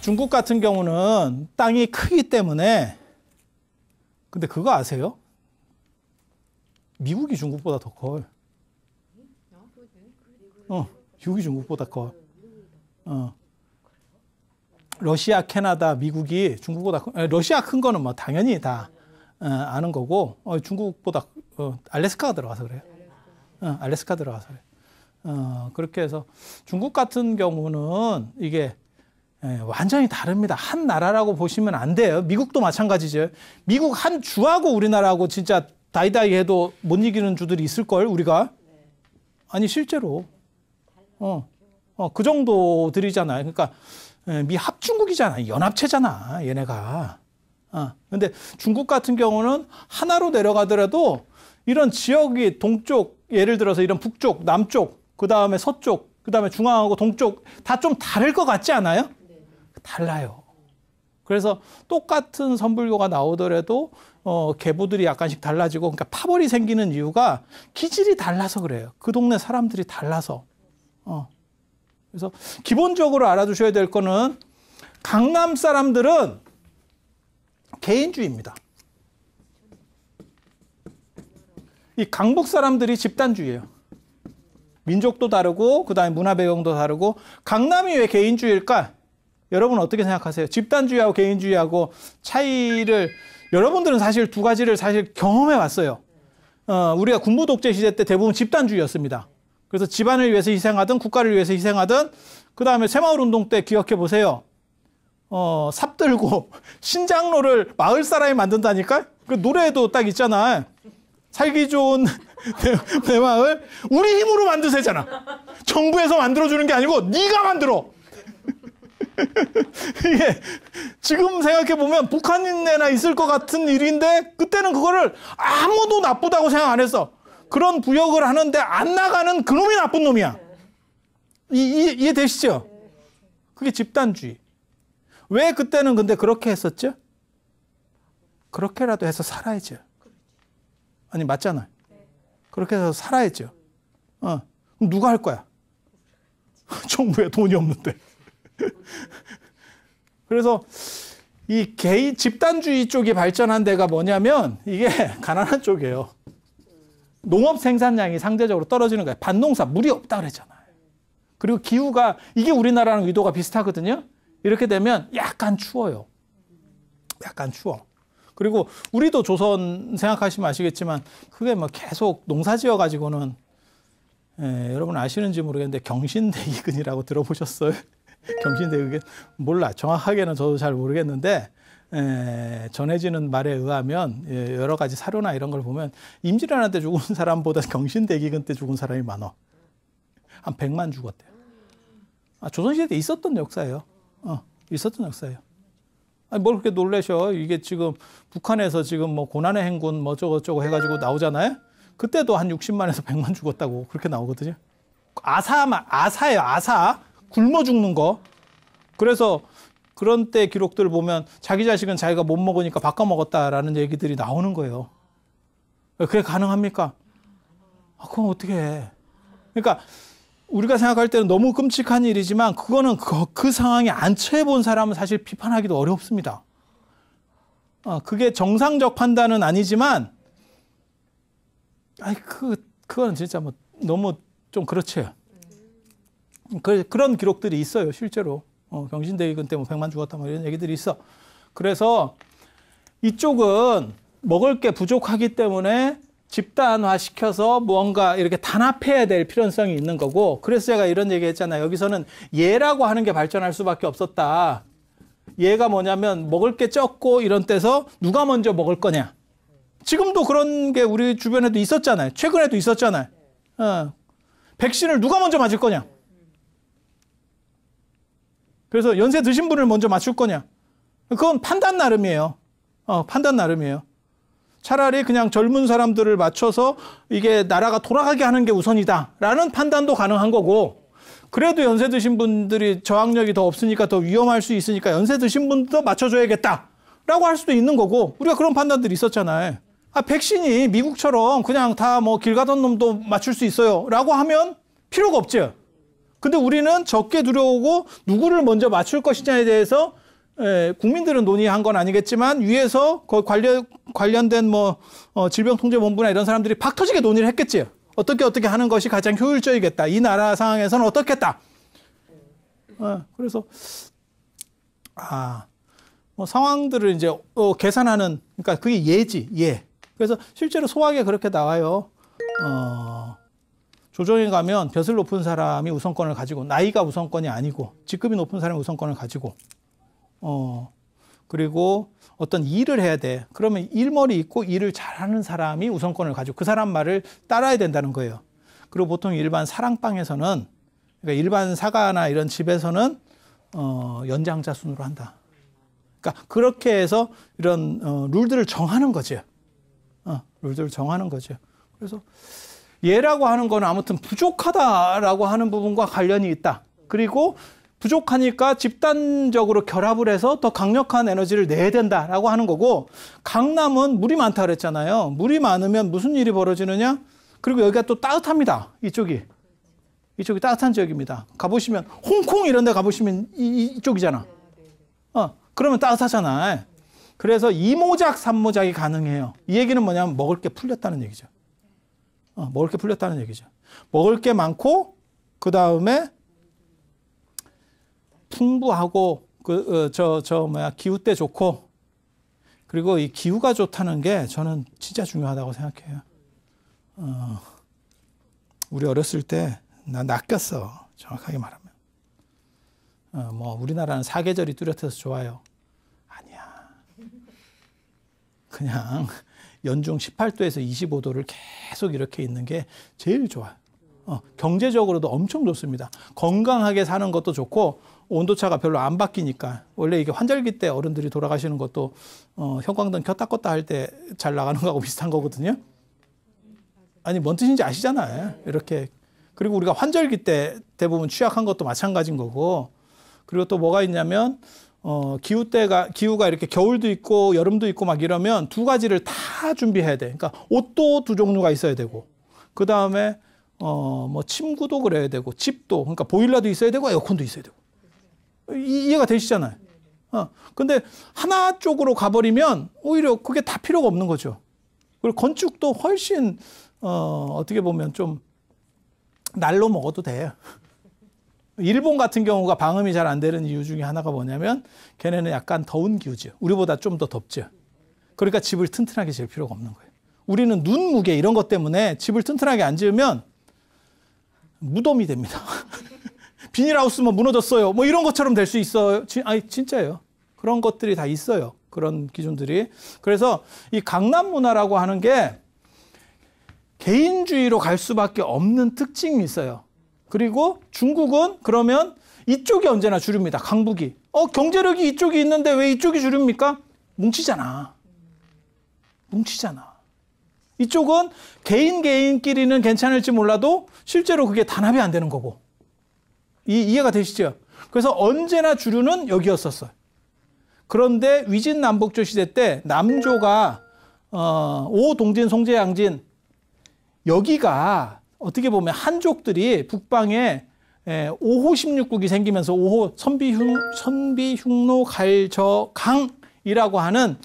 중국 같은 경우는 땅이 크기 때문에 근데 그거 아세요? 미국이 중국보다 더커 어, 미국이 중국보다 커. 어. 러시아, 캐나다, 미국이 중국보다 큰, 러시아 큰 거는 뭐 당연히 다 어, 아는 거고 어, 중국보다 어, 알래스카가 들어가서 그래요. 어, 알래스카 들어가서 그래요. 어, 그렇게 해서 중국 같은 경우는 이게 예, 완전히 다릅니다. 한 나라라고 보시면 안 돼요. 미국도 마찬가지죠. 미국 한 주하고 우리나라하고 진짜 다이다이 해도 못 이기는 주들이 있을 걸 우리가 아니 실제로 어, 어, 그 정도들이잖아. 요 그러니까 예, 미 합중국이잖아. 연합체잖아. 얘네가. 어. 근데 중국 같은 경우는 하나로 내려가더라도 이런 지역이 동쪽 예를 들어서 이런 북쪽, 남쪽, 그 다음에 서쪽, 그 다음에 중앙하고 동쪽 다 좀 다를 것 같지 않아요? 달라요. 그래서 똑같은 선불교가 나오더라도 어, 계보들이 약간씩 달라지고 그러니까 파벌이 생기는 이유가 기질이 달라서 그래요. 그 동네 사람들이 달라서. 어. 그래서 기본적으로 알아두셔야 될 거는 강남 사람들은 개인주의입니다. 이 강북 사람들이 집단주의예요. 민족도 다르고 그다음에 문화 배경도 다르고 강남이 왜 개인주의일까? 여러분 어떻게 생각하세요? 집단주의하고 개인주의하고 차이를 여러분들은 사실 두 가지를 사실 경험해 왔어요. 어, 우리가 군부 독재 시대 때 대부분 집단주의였습니다. 그래서 집안을 위해서 희생하든 국가를 위해서 희생하든 그 다음에 새마을 운동 때 기억해 보세요. 어, 삽 들고 신장로를 마을 사람이 만든다니까? 그 노래도 딱 있잖아. 살기 좋은 내, 내 마을 우리 힘으로 만드세잖아. 정부에서 만들어주는 게 아니고 네가 만들어. 이게 지금 생각해보면 북한이나 인 있을 것 같은 일인데 그때는 그거를 아무도 나쁘다고 생각 안 했어. 그런 부역을 하는데 안 나가는 그놈이 나쁜 놈이야. 이, 이, 해되시죠 그게 집단주의. 왜 그때는 근데 그렇게 했었죠? 그렇게라도 해서 살아야죠. 아니, 맞잖아요. 그렇게 해서 살아야죠. 어. 누가 할 거야? 정부에 돈이 없는데. 그래서 이 개인 집단주의 쪽이 발전한 데가 뭐냐면 이게 가난한 쪽이에요. 농업 생산량이 상대적으로 떨어지는 거예요. 반농사 물이 없다 그랬잖아요. 그리고 기후가 이게 우리나라랑 의도가 비슷하거든요. 이렇게 되면 약간 추워요. 약간 추워. 그리고 우리도 조선 생각하시면 아시겠지만 그게 뭐 계속 농사 지어 가지고는 예, 여러분 아시는지 모르겠는데 경신대기근이라고 들어보셨어요? 경신대국게 몰라 정확하게는 저도 잘 모르겠는데 에, 전해지는 말에 의하면 예, 여러 가지 사료나 이런 걸 보면 임진왜란 때 죽은 사람보다 경신대기근 때 죽은 사람이 많아한 100만 죽었대요 아, 조선시대 때 있었던 역사예요 어, 있었던 역사예요 아니, 뭘 그렇게 놀래셔 이게 지금 북한에서 지금 뭐 고난의 행군 뭐 저거저거 해가지고 나오잖아요 그때도 한 60만에서 100만 죽었다고 그렇게 나오거든요 아사만 아사예요 아사 굶어 죽는 거. 그래서 그런 때 기록들을 보면 자기 자식은 자기가 못 먹으니까 바꿔 먹었다라는 얘기들이 나오는 거예요. 그게 가능합니까? 아, 그건 어떻게 해. 그러니까 우리가 생각할 때는 너무 끔찍한 일이지만 그거는 그, 그 상황에 안 처해 본 사람은 사실 비판하기도 어렵습니다. 아, 그게 정상적 판단은 아니지만 아이 그 그건 진짜 뭐 너무 좀그렇죠 그, 런 기록들이 있어요, 실제로. 어, 경신대기근 때문에 뭐 백만 죽었다, 뭐 이런 얘기들이 있어. 그래서 이쪽은 먹을 게 부족하기 때문에 집단화시켜서 뭔가 이렇게 단합해야 될 필요성이 있는 거고, 그래서 제가 이런 얘기 했잖아요. 여기서는 얘라고 하는 게 발전할 수밖에 없었다. 얘가 뭐냐면 먹을 게 적고 이런 때서 누가 먼저 먹을 거냐. 지금도 그런 게 우리 주변에도 있었잖아요. 최근에도 있었잖아요. 어. 백신을 누가 먼저 맞을 거냐. 그래서 연세 드신 분을 먼저 맞출 거냐? 그건 판단 나름이에요. 어, 판단 나름이에요. 차라리 그냥 젊은 사람들을 맞춰서 이게 나라가 돌아가게 하는 게 우선이다. 라는 판단도 가능한 거고, 그래도 연세 드신 분들이 저항력이 더 없으니까 더 위험할 수 있으니까 연세 드신 분도 맞춰줘야겠다. 라고 할 수도 있는 거고, 우리가 그런 판단들이 있었잖아요. 아, 백신이 미국처럼 그냥 다 뭐 길 가던 놈도 맞출 수 있어요. 라고 하면 필요가 없죠. 근데 우리는 적게 들어오고 누구를 먼저 맞출 것이냐에 대해서 예, 국민들은 논의한 건 아니겠지만 위에서 그 관련 관련된 뭐 어, 질병통제본부나 이런 사람들이 팍 터지게 논의를 했겠지. 요 어떻게 어떻게 하는 것이 가장 효율적이겠다. 이 나라 상황에서는 어떻겠다. 어, 그래서 아, 뭐 상황들을 이제 어, 계산하는 그러니까 그게 예지 예. 그래서 실제로 소학에 그렇게 나와요. 어. 조정에 가면 벼슬 높은 사람이 우선권을 가지고 나이가 우선권이 아니고 직급이 높은 사람이 우선권을 가지고 어 그리고 어떤 일을 해야 돼. 그러면 일머리 있고 일을 잘하는 사람이 우선권을 가지고 그 사람 말을 따라야 된다는 거예요. 그리고 보통 일반 사랑방에서는 그러니까 일반 사가나 이런 집에서는 어 연장자 순으로 한다. 그러니까 그렇게 해서 이런 어 룰들을 정하는 거죠. 어 룰들을 정하는 거죠. 그래서 예라고 하는 건 아무튼 부족하다라고 하는 부분과 관련이 있다. 그리고 부족하니까 집단적으로 결합을 해서 더 강력한 에너지를 내야 된다라고 하는 거고 강남은 물이 많다 그랬잖아요. 물이 많으면 무슨 일이 벌어지느냐? 그리고 여기가 또 따뜻합니다. 이쪽이. 이쪽이 따뜻한 지역입니다. 가보시면 홍콩 이런 데 가보시면 이, 이 쪽이잖아 어, 그러면 따뜻하잖아. 그래서 이모작, 삼모작이 가능해요. 이 얘기는 뭐냐면 먹을 게 풀렸다는 얘기죠. 어, 먹을 게 풀렸다는 얘기죠. 먹을 게 많고 그 다음에 풍부하고 그저저 어, 저 뭐야 기후 때 좋고 그리고 이 기후가 좋다는 게 저는 진짜 중요하다고 생각해요. 어, 우리 어렸을 때나 낚였어 정확하게 말하면 어, 뭐 우리나라는 사계절이 뚜렷해서 좋아요. 아니야. 그냥 연중 18도에서 25도를 계속 이렇게 있는 게 제일 좋아요. 어, 경제적으로도 엄청 좋습니다. 건강하게 사는 것도 좋고 온도차가 별로 안 바뀌니까 원래 이게 환절기 때 어른들이 돌아가시는 것도 어, 형광등 켰다 껐다 할 때 잘 나가는 거하고 비슷한 거거든요. 아니 뭔 뜻인지 아시잖아요. 이렇게 그리고 우리가 환절기 때 대부분 취약한 것도 마찬가지인 거고 그리고 또 뭐가 있냐면 어, 기후 때가, 기후가 이렇게 겨울도 있고 여름도 있고 막 이러면 두 가지를 다 준비해야 돼. 그러니까 옷도 두 종류가 있어야 되고, 그 다음에 어, 뭐 침구도 그래야 되고, 집도, 그러니까 보일러도 있어야 되고, 에어컨도 있어야 되고. 이, 이 해가 되시잖아요. 어, 근데 하나 쪽으로 가버리면 오히려 그게 다 필요가 없는 거죠. 그리고 건축도 훨씬, 어, 어떻게 보면 좀 날로 먹어도 돼. 일본 같은 경우가 방음이 잘 안 되는 이유 중에 하나가 뭐냐면 걔네는 약간 더운 기후죠. 우리보다 좀 더 덥죠. 그러니까 집을 튼튼하게 지을 필요가 없는 거예요. 우리는 눈 무게 이런 것 때문에 집을 튼튼하게 안 지으면 무덤이 됩니다. 비닐하우스뭐 무너졌어요. 뭐 이런 것처럼 될 수 있어요. 지, 아니 진짜예요. 그런 것들이 다 있어요. 그런 기준들이. 그래서 이 강남 문화라고 하는 게 개인주의로 갈 수밖에 없는 특징이 있어요. 그리고 중국은 그러면 이쪽이 언제나 줄입니다 강북이. 어, 경제력이 이쪽이 있는데 왜 이쪽이 주입니까 뭉치잖아. 뭉치잖아. 이쪽은 개인 개인끼리는 괜찮을지 몰라도 실제로 그게 단합이 안 되는 거고. 이, 이해가 되시죠? 그래서 언제나 주류는 여기였었어요. 그런데 위진남북조 시대 때 남조가 어, 오동진, 송제, 양진 여기가 어떻게 보면 한족들이 북방에 5호 예, 16국이 생기면서 5호 선비흉, 선비흉노 갈 저강이라고 하는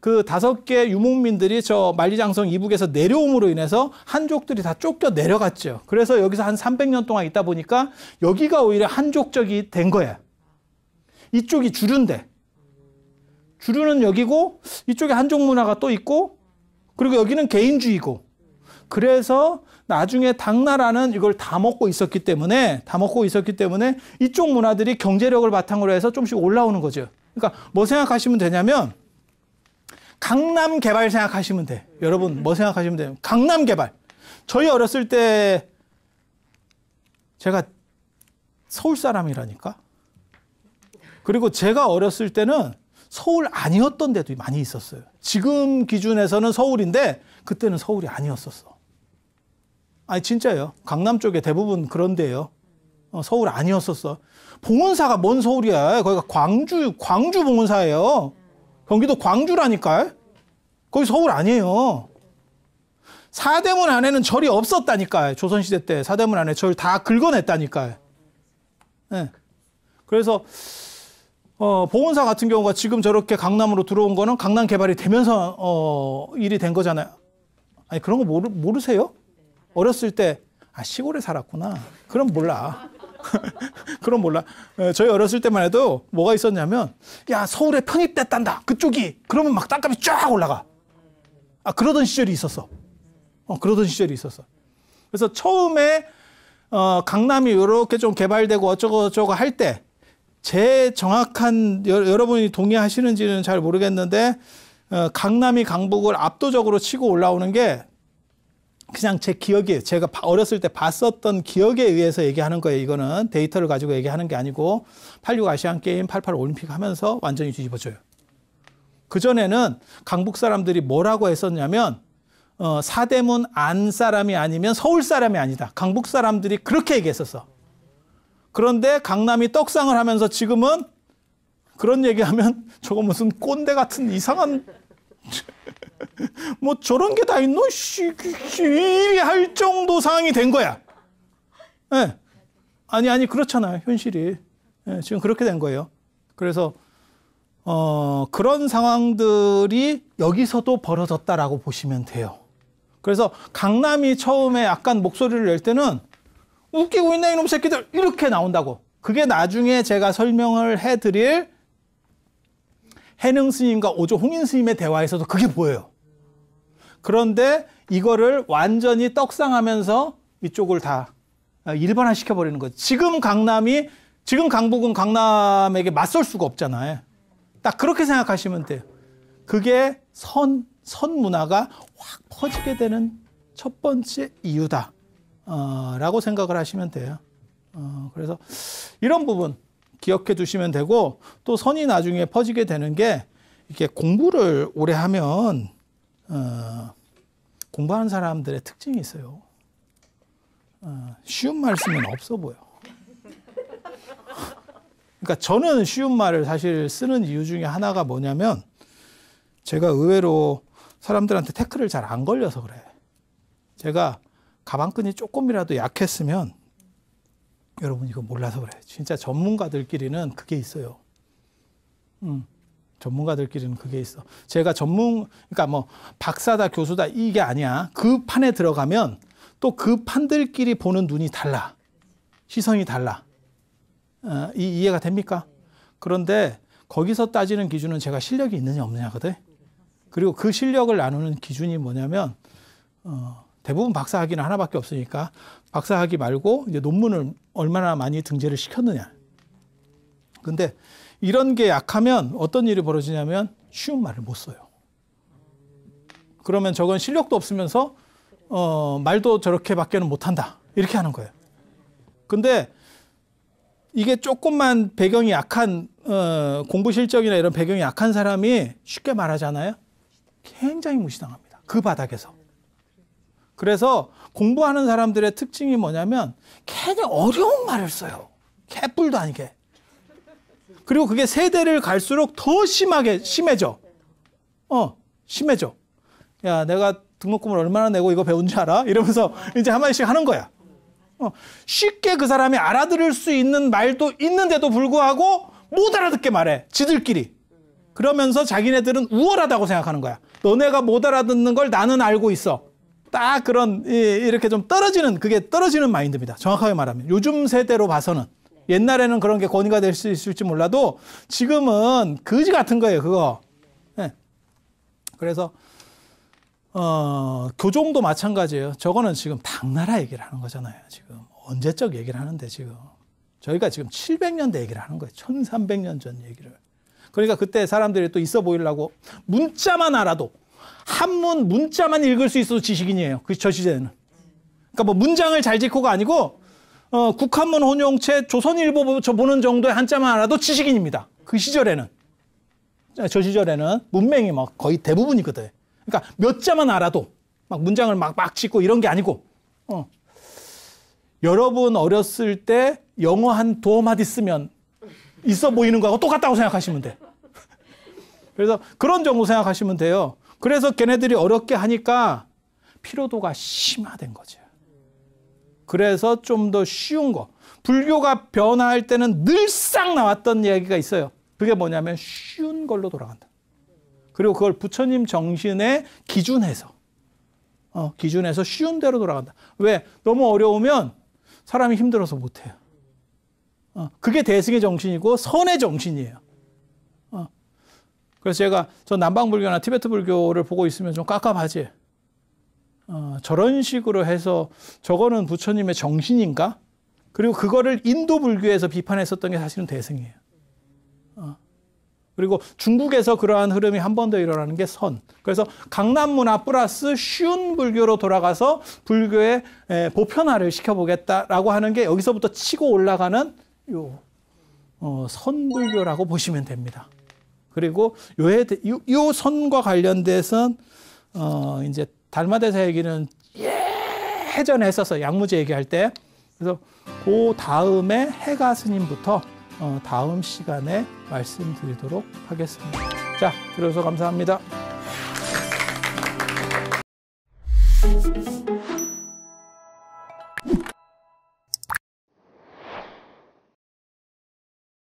그 다섯 개 유목민들이 저 만리장성 이북에서 내려옴으로 인해서 한족들이 다 쫓겨 내려갔죠. 그래서 여기서 한 300년 동안 있다 보니까 여기가 오히려 한족적이 된 거야. 이쪽이 주류인데. 주류는 여기고 이쪽에 한족 문화가 또 있고 그리고 여기는 개인주의고 그래서 나중에 당나라는 이걸 다 먹고 있었기 때문에 다 먹고 있었기 때문에 이쪽 문화들이 경제력을 바탕으로 해서 조금씩 올라오는 거죠. 그러니까 뭐 생각하시면 되냐면 강남 개발 생각하시면 돼. 여러분 뭐 생각하시면 돼요? 강남 개발. 저희 어렸을 때 제가 서울 사람이라니까. 그리고 제가 어렸을 때는 서울 아니었던 데도 많이 있었어요. 지금 기준에서는 서울인데 그때는 서울이 아니었었어. 아니 진짜요 강남 쪽에 대부분 그런데요. 어, 서울 아니었었어. 봉은사가 뭔 서울이야? 거기가 광주 광주 봉은사예요. 경기도 광주라니까. 거기 서울 아니에요. 사대문 안에는 절이 없었다니까 조선시대 때 사대문 안에 절 다 긁어냈다니까요. 네. 그래서 어, 보은사 같은 경우가 지금 저렇게 강남으로 들어온 거는 강남 개발이 되면서 어, 일이 된 거잖아요. 아니 그런 거 모르, 모르세요? 어렸을 때, 아, 시골에 살았구나. 그럼 몰라. 그럼 몰라. 저희 어렸을 때만 해도 뭐가 있었냐면, 야, 서울에 편입됐단다. 그쪽이. 그러면 막 땅값이 쫙 올라가. 아, 그러던 시절이 있었어. 어, 그러던 시절이 있었어. 그래서 처음에, 어, 강남이 이렇게 좀 개발되고 어쩌고저쩌고 할 때, 제 정확한, 여, 러분이 동의하시는지는 잘 모르겠는데, 어, 강남이 강북을 압도적으로 치고 올라오는 게 그냥 제기억이 제가 어렸을 때 봤었던 기억에 의해서 얘기하는 거예요. 이거는 데이터를 가지고 얘기하는 게 아니고 86 아시안 게임, 88 올림픽 하면서 완전히 뒤집어져요. 그 전에는 강북 사람들이 뭐라고 했었냐면 어, 사대문 안 사람이 아니면 서울 사람이 아니다. 강북 사람들이 그렇게 얘기했었어. 그런데 강남이 떡상을 하면서 지금은 그런 얘기하면 저거 무슨 꼰대 같은 이상한 뭐 저런 게 다 있노? 씨, 씨, 할 정도 상황이 된 거야. 네. 아니, 아니, 그렇잖아요. 현실이. 네, 지금 그렇게 된 거예요. 그래서, 어, 그런 상황들이 여기서도 벌어졌다라고 보시면 돼요. 그래서 강남이 처음에 약간 목소리를 낼 때는 웃기고 있네, 이놈 새끼들! 이렇게 나온다고. 그게 나중에 제가 설명을 해드릴 해능 스님과 오조 홍인 스님의 대화에서도 그게 보여요. 그런데 이거를 완전히 떡상하면서 이쪽을 다 아, 일반화 시켜버리는 거죠. 지금 강남이 지금 강북은 강남에게 맞설 수가 없잖아요. 딱 그렇게 생각하시면 돼요. 그게 선, 선 문화가 확 퍼지게 되는 첫 번째 이유다. 어, 라고 생각을 하시면 돼요. 어, 그래서 이런 부분, 기억해 두시면 되고 또 선이 나중에 퍼지게 되는 게 이렇게 공부를 오래 하면 어, 공부하는 사람들의 특징이 있어요. 어, 쉬운 말 쓰면 없어 보여. 그러니까 저는 쉬운 말을 사실 쓰는 이유 중에 하나가 뭐냐면 제가 의외로 사람들한테 태클을 잘 안 걸려서 그래. 제가 가방끈이 조금이라도 약했으면 여러분 이거 몰라서 그래요. 진짜 전문가들끼리는 그게 있어요. 음, 전문가들끼리는 그게 있어. 제가 전문, 그러니까 뭐 박사다 교수다 이게 아니야. 그 판에 들어가면 또 그 판들끼리 보는 눈이 달라. 시선이 달라. 어, 이, 이해가 됩니까? 그런데 거기서 따지는 기준은 제가 실력이 있느냐 없느냐거든. 그리고 그 실력을 나누는 기준이 뭐냐면 어, 대부분 박사학위는 하나밖에 없으니까 박사학위 말고 이제 논문을 얼마나 많이 등재를 시켰느냐. 근데 이런 게 약하면 어떤 일이 벌어지냐면 쉬운 말을 못 써요. 그러면 저건 실력도 없으면서 어, 말도 저렇게밖에는 못한다. 이렇게 하는 거예요. 근데 이게 조금만 배경이 약한 어, 공부 실적이나 이런 배경이 약한 사람이 쉽게 말하잖아요. 굉장히 무시당합니다. 그 바닥에서. 그래서 공부하는 사람들의 특징이 뭐냐면 굉장히 어려운 말을 써요. 개뿔도 아니게. 그리고 그게 세대를 갈수록 더 심하게 심해져. 어, 심해져. 야, 내가 등록금을 얼마나 내고 이거 배운 줄 알아? 이러면서 이제 한마디씩 하는 거야. 어, 쉽게 그 사람이 알아들을 수 있는 말도 있는데도 불구하고 못 알아듣게 말해. 지들끼리. 그러면서 자기네들은 우월하다고 생각하는 거야. 너네가 못 알아듣는 걸 나는 알고 있어. 딱 그런 이렇게 좀 떨어지는 그게 떨어지는 마인드입니다. 정확하게 말하면 요즘 세대로 봐서는 옛날에는 그런 게 권위가 될 수 있을지 몰라도 지금은 거지 같은 거예요. 그거. 네. 그래서 어, 교종도 마찬가지예요. 저거는 지금 당나라 얘기를 하는 거잖아요. 지금 언제적 얘기를 하는데 지금 저희가 지금 700년대 얘기를 하는 거예요. 1300년 전 얘기를. 그러니까 그때 사람들이 또 있어 보이려고 문자만 알아도 한문 문자만 읽을 수 있어도 지식인이에요. 그저 시대에는. 그러니까 뭐 문장을 잘 짓고가 아니고 어, 국한문 혼용체 조선일보 저 보는 정도의 한자만 알아도 지식인입니다. 그 시절에는. 저 시절에는 문맹이 막 거의 대부분이거든. 그러니까 몇 자만 알아도 막 문장을 막, 막 짓고 이런 게 아니고. 어. 여러분 어렸을 때 영어 한도어 마디 쓰면 있어 보이는 거하고 똑같다고 생각하시면 돼. 그래서 그런 정도 생각하시면 돼요. 그래서 걔네들이 어렵게 하니까 피로도가 심화된 거죠. 그래서 좀 더 쉬운 거. 불교가 변화할 때는 늘상 나왔던 이야기가 있어요. 그게 뭐냐면 쉬운 걸로 돌아간다. 그리고 그걸 부처님 정신에기준해서 어, 기준에서 쉬운 대로 돌아간다. 왜? 너무 어려우면 사람이 힘들어서 못해요. 어, 그게 대승의 정신이고 선의 정신이에요. 그래서 제가 저 남방 불교나 티베트 불교를 보고 있으면 좀 깝깝하지. 어, 저런 식으로 해서 저거는 부처님의 정신인가? 그리고 그거를 인도 불교에서 비판했었던 게 사실은 대승이에요. 어. 그리고 중국에서 그러한 흐름이 한 번 더 일어나는 게 선. 그래서 강남 문화 플러스 쉬운 불교로 돌아가서 불교의 보편화를 시켜보겠다라고 하는 게 여기서부터 치고 올라가는 요 어, 선불교라고 보시면 됩니다. 그리고 요에 요, 요 손과 관련돼서 어 이제 달마대사 얘기는 예전에 했었어 양무제 얘기할 때 그래서 그 다음에 해가 스님부터 어, 다음 시간에 말씀드리도록 하겠습니다. 자 들어서 감사합니다.